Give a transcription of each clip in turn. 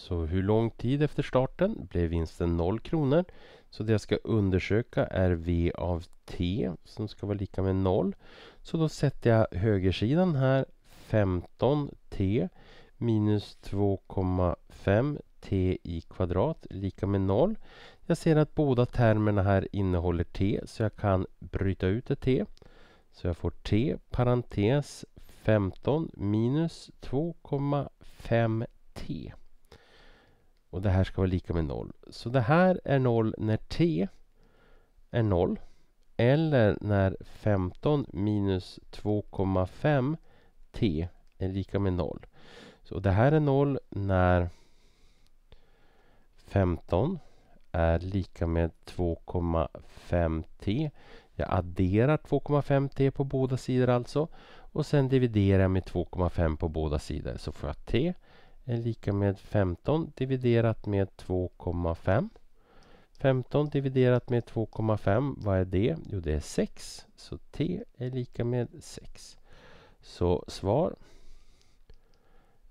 Så hur lång tid efter starten blev vinsten 0 kronor. Så det jag ska undersöka är V av T som ska vara lika med 0. Så då sätter jag högersidan här 15T minus 2,5 T i kvadrat lika med 0. Jag ser att båda termerna här innehåller T så jag kan bryta ut ett T. Så jag får T parentes 15 minus 2,5 T. Och det här ska vara lika med 0. Så det här är 0 när t är 0. Eller när 15 minus 2,5 t är lika med 0. Så det här är 0 när 15 är lika med 2,5t. Jag adderar 2,5t på båda sidor alltså. Och sen dividerar jag med 2,5 på båda sidor så får jag t är lika med 15 dividerat med 2,5. 15 dividerat med 2,5, vad är det? Jo, det är 6. Så T är lika med 6. Så svar.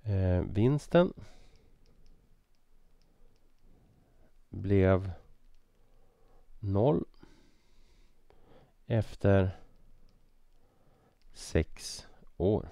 Eh, vinsten blev 0 efter 6 år.